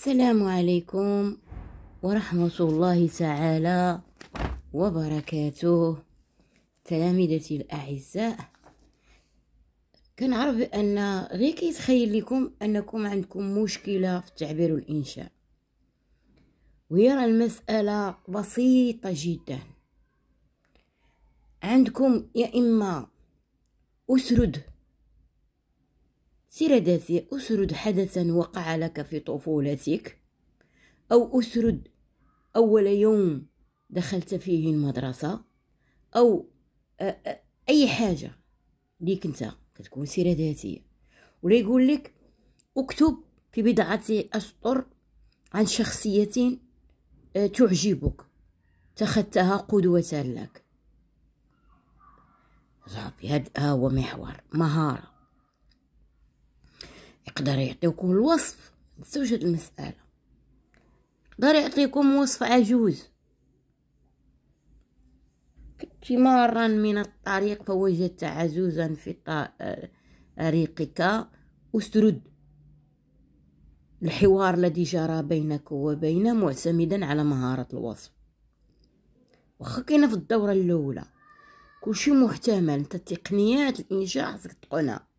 السلام عليكم ورحمة الله تعالى وبركاته تلامذتي الأعزاء كنعرف بأن غير كيتخيل لكم أنكم عندكم مشكلة في التعبير الإنشاء ويرى المسألة بسيطة جدا عندكم يا إما أسرد سيراداتي أسرد حدثا وقع لك في طفولتك أو أسرد أول يوم دخلت فيه المدرسة أو أي حاجة ليك أنت كتكون سيرة ذاتية ولا يقول لك اكتب في بضعة أسطر عن شخصية تعجبك تخذتها قدوة لك صافي هذا هو محور مهارة يقدر يعطيكم الوصف نسوش هاد المسألة يقدر يعطيكم وصف عجوز كنت من الطريق فوجدت عجوزا في آه، طريقك أسرد الحوار الذي جرى بينك وبين معتمدا على مهارة الوصف واخا في الدورة الأولى كلشي محتمل انت التقنيات الانشاء خاصك تقنها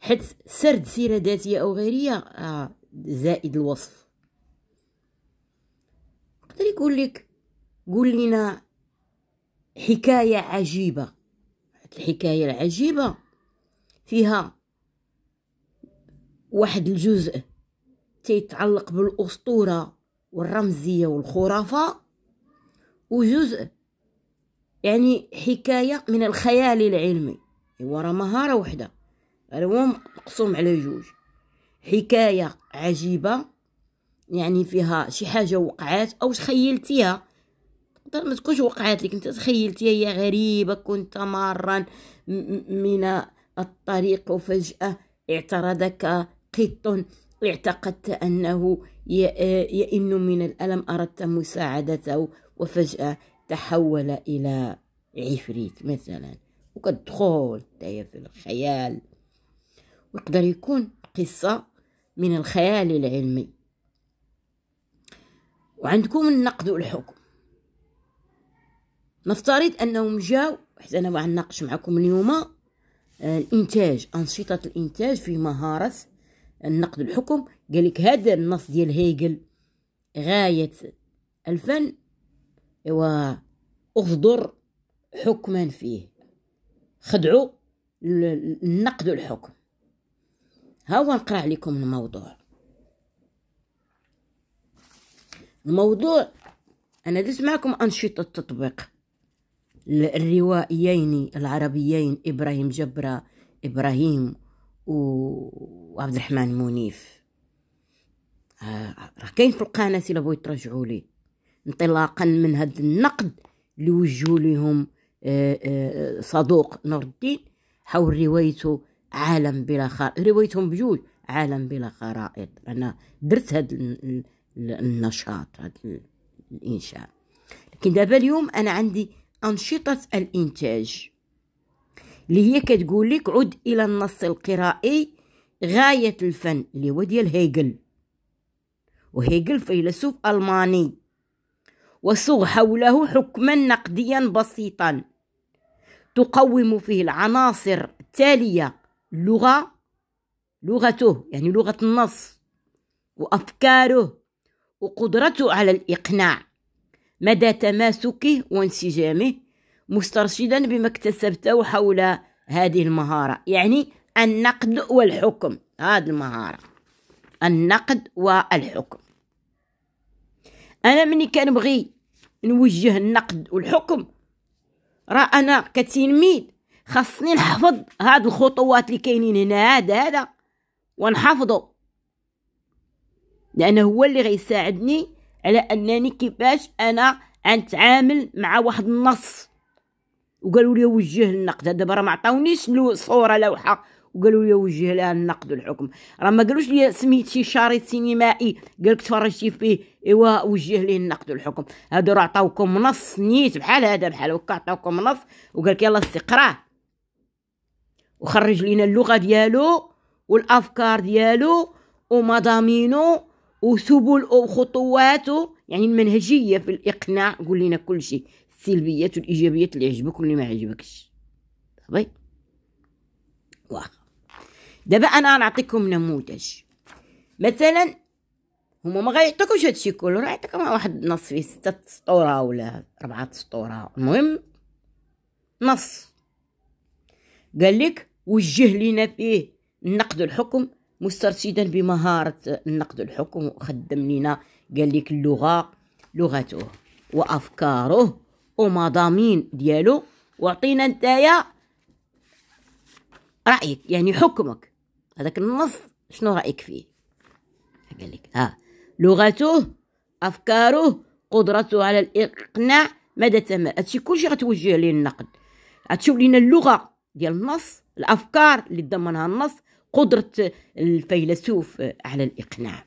حيت سرد سيره ذاتيه او غيريه آه زائد الوصف يقدر يقول لك قول لنا حكايه عجيبه الحكايه العجيبه فيها واحد الجزء تيتعلق بالاسطوره والرمزيه والخرافه وجزء يعني حكايه من الخيال العلمي هو راه مهاره وحده هو مقسوم على جوج حكايه عجيبه يعني فيها شي حاجه وقعات او تخيلتيها تقدر ما تكونش وقعات لك انت تخيلتيها هي غريبه كنت مارا من الطريق وفجاه اعترضك قط اعتقدت انه يئن من الالم اردت مساعدته وفجاه تحول الى عفريت مثلا وكتدخل في الخيال ويقدر يكون قصة من الخيال العلمي وعندكم النقد والحكم نفترض انهم جاو حيت انا واحد ناقش معكم اليوم آه، الانتاج انشطه الانتاج في مهاره النقد الحكم قال لك هذا النص ديال هيجل غايه الفن واصدر حكما فيه خدعوا النقد الحكم ها هو نقرا عليكم الموضوع الموضوع انا درت معكم انشطه التطبيق الروائيين العربيين ابراهيم جبره ابراهيم وعبد الرحمن منيف آه، راه كاين في القناه الا بغيتو ترجعوا لي انطلاقا من هذا النقد اللي وجهوا لهم آه، آه، صدوق نور الدين حول روايته عالم بلا خرائط روايتهم بجوج عالم بلا خرائط انا درت هذا النشاط هذا الانشاء لكن دابا اليوم انا عندي انشطه الانتاج اللي هي كتقول لك عد الى النص القرائي غايه الفن اللي هو ديال هيجل وهيجل فيلسوف الماني وصغ حوله حكما نقديا بسيطا تقوم فيه العناصر التاليه اللغة لغته يعني لغة النص وأفكاره وقدرته على الإقناع مدى تماسكه وانسجامه مسترشدا بما اكتسبته حول هذه المهارة يعني النقد والحكم هذه المهارة النقد والحكم أنا مني كنبغي نوجه النقد والحكم راه أنا كتلميذ خاصني نحفظ هاد الخطوات اللي كاينين هنا هذا هذا ونحفظه لانه هو اللي غيساعدني على انني كيفاش انا غنتعامل مع واحد النص وقالوا لي وجه النقد دابا راه ما عطاونيش صوره لوحه وقالوا لي وجه لها النقد والحكم راه ما قالوش لي سميتي شريط سينمائي قالك تفرجتي فيه ايوا وجه ليه النقد والحكم هادو راه عطاوكم نص نيت بحال هذا بحال هكا عطاوكم نص وقالك يلا استقراه وخرج لينا اللغه ديالو والافكار ديالو ومضامينه وسبل وخطواته يعني المنهجيه في الاقناع قول لنا كل شيء السلبيات والايجابيات اللي عجبك واللي ما عجبكش صافي واخا دابا انا نعطيكم نموذج مثلا هما ما غيعطيكوش هادشي كله راه يعطيكم واحد النص فيه ستة سطورة ولا ربعة سطورة المهم نص قال لك وجه لينا فيه نقد الحكم مسترشدا بمهارة نقد الحكم وخدم لنا قال لك اللغة لغته وأفكاره ومضامين ديالو وعطينا نتايا رأيك يعني حكمك هذاك النص شنو رأيك فيه قال لك ها آه، لغته أفكاره قدرته على الإقناع مدى تمام هادشي كلشي غتوجه ليه النقد غتشوف لينا اللغة ديال النص الأفكار اللي تضمنها النص قدرة الفيلسوف على الإقناع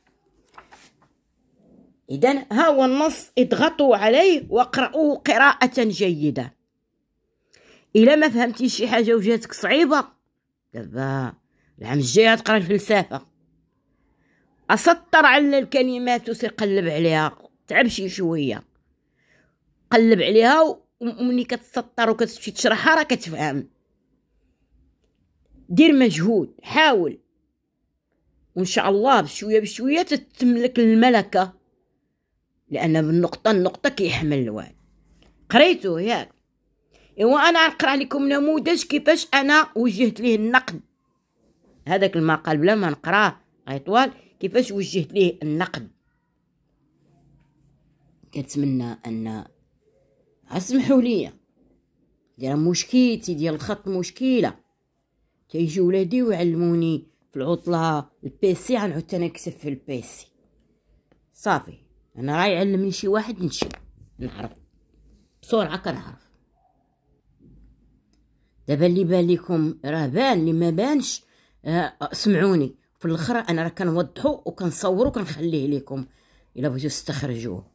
إذا ها هو النص اضغطوا عليه واقرأوه قراءة جيدة إلا ما فهمتي شي حاجة وجاتك صعيبة دابا العام الجاي غتقرا الفلسفة أسطر على الكلمات وسير قلب عليها تعب شي شوية قلب عليها ومني كتسطر وكتمشي تشرحها راه كتفهم دير مجهود حاول وان شاء الله بشويه بشويه تتملك الملكه لان من نقطه لنقطه كيحمل الوان قريتو ياك ايوا انا نقرا لكم نموذج كيفاش انا وجهت ليه النقد هذاك المقال بلا ما نقراه طوال كيفاش وجهت ليه النقد كنتمنى ان اسمحوا لي ديال مشكلتي ديال الخط مشكله كيجيو ولادي ويعلموني في العطله البيسي غنعود انا نكتب في البيسي صافي انا راه يعلمني شي واحد نمشي نعرف بسرعه كنعرف دابا اللي بان لكم راه بان اللي ما بانش آه، سمعوني في الاخر انا راه كنوضحو وكنصورو وكنخليه لكم الا بغيتو تستخرجوه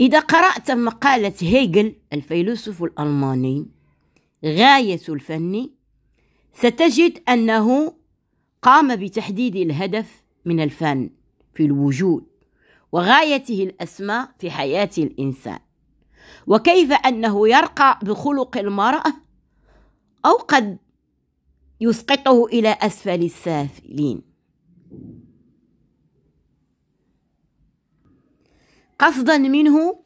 اذا قرات مقاله هيجل الفيلسوف الالماني غاية الفن ستجد أنه قام بتحديد الهدف من الفن في الوجود وغايته الأسمى في حياة الإنسان وكيف أنه يرقى بخلق المرأة أو قد يسقطه إلى أسفل السافلين قصدا منه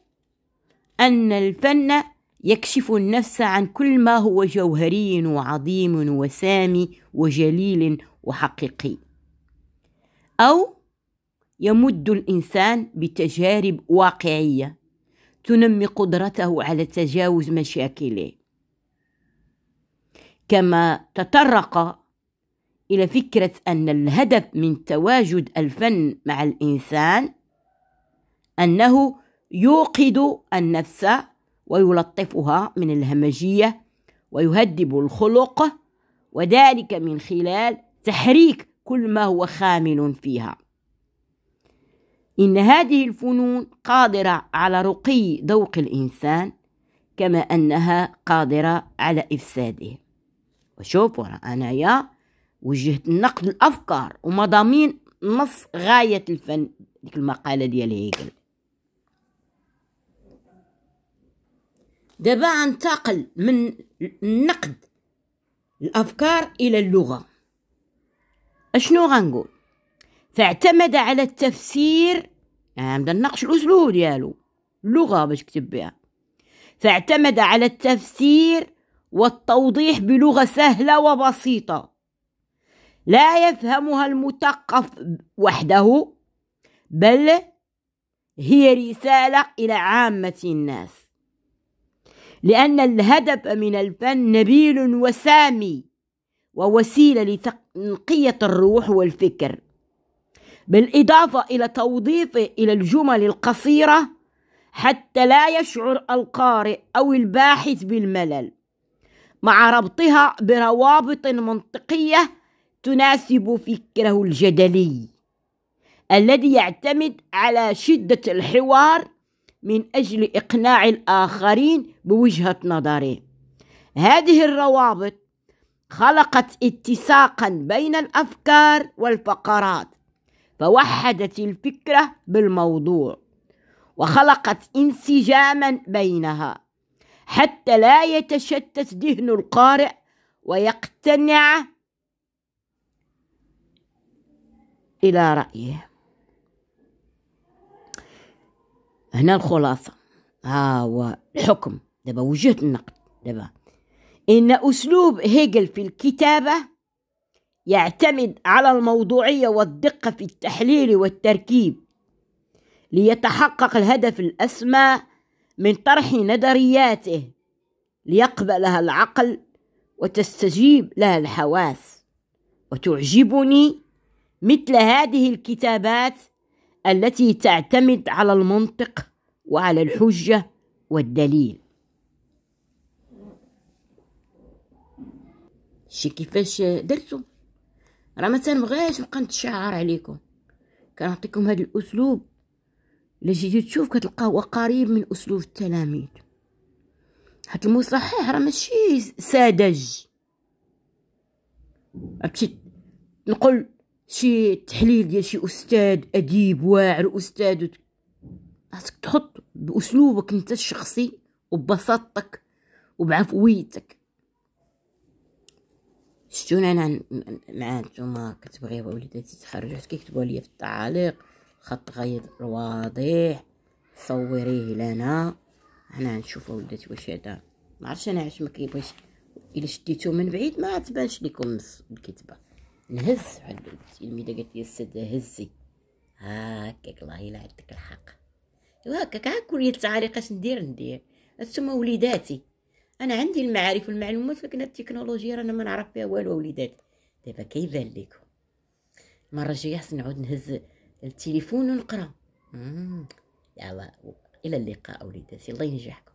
أن الفن يكشف النفس عن كل ما هو جوهري وعظيم وسامي وجليل وحقيقي او يمد الانسان بتجارب واقعيه تنمي قدرته على تجاوز مشاكله كما تطرق الى فكره ان الهدف من تواجد الفن مع الانسان انه يوقد النفس ويلطفها من الهمجية ويهدب الخلق وذلك من خلال تحريك كل ما هو خامل فيها إن هذه الفنون قادرة على رقي ذوق الإنسان كما أنها قادرة على إفساده وشوفوا أنايا وجهت نقد الأفكار ومضامين نص غاية الفن ديك المقالة ديال هيكل دابا انتقل من النقد الافكار الى اللغه اشنو غنقول فاعتمد على التفسير يعني بدنا نناقش الاسلوب ديالو اللغه باش كتب بها فاعتمد على التفسير والتوضيح بلغه سهله وبسيطه لا يفهمها المثقف وحده بل هي رساله الى عامه الناس لأن الهدف من الفن نبيل وسامي ووسيلة لتنقية الروح والفكر بالإضافة إلى توظيفه إلى الجمل القصيرة حتى لا يشعر القارئ أو الباحث بالملل مع ربطها بروابط منطقية تناسب فكره الجدلي الذي يعتمد على شدة الحوار من أجل إقناع الآخرين بوجهة نظره هذه الروابط خلقت اتساقا بين الأفكار والفقرات فوحدت الفكرة بالموضوع وخلقت انسجاما بينها حتى لا يتشتت ذهن القارئ ويقتنع إلى رأيه هنا الخلاصة ها هو الحكم دابا وجهة النقد دابا إن أسلوب هيجل في الكتابة يعتمد على الموضوعية والدقة في التحليل والتركيب ليتحقق الهدف الأسمى من طرح نظرياته ليقبلها العقل وتستجيب لها الحواس وتعجبني مثل هذه الكتابات التي تعتمد على المنطق وعلى الحجه والدليل شي كيفاش درتو راه ما تنبغيش نبقى نتشعر عليكم كنعطيكم هذا الاسلوب الا جيتي تشوف كتلقاه هو قريب من اسلوب التلاميذ هاد المصحح راه ماشي ساذج بغيتي نقول شي تحليل ديال شي استاذ اديب واعر استاذ خاصك تحط باسلوبك انت الشخصي وببساطتك وبعفويتك شتو انا مع نتوما كتبغيو وليداتي تخرجوا حيت كيكتبوا لي في التعاليق خط غير واضح صوريه لنا هنا نشوف وليداتي واش هذا ما عرفتش انا علاش ما كيبغيش الا شديتو من بعيد ما تبانش لكم الكتابه نهز الميدا قالت لي السد هزي هاكاك الله الا عندك الحق وهكاك هاك كل التعليق اش ندير ندير هانتوما وليداتي انا عندي المعارف والمعلومات ولكن التكنولوجيا رانا ما نعرف فيها والو وليدات دابا كيبان لكم المره الجايه حسن نعود نهز التليفون ونقرا يلا الى اللقاء وليداتي الله ينجحكم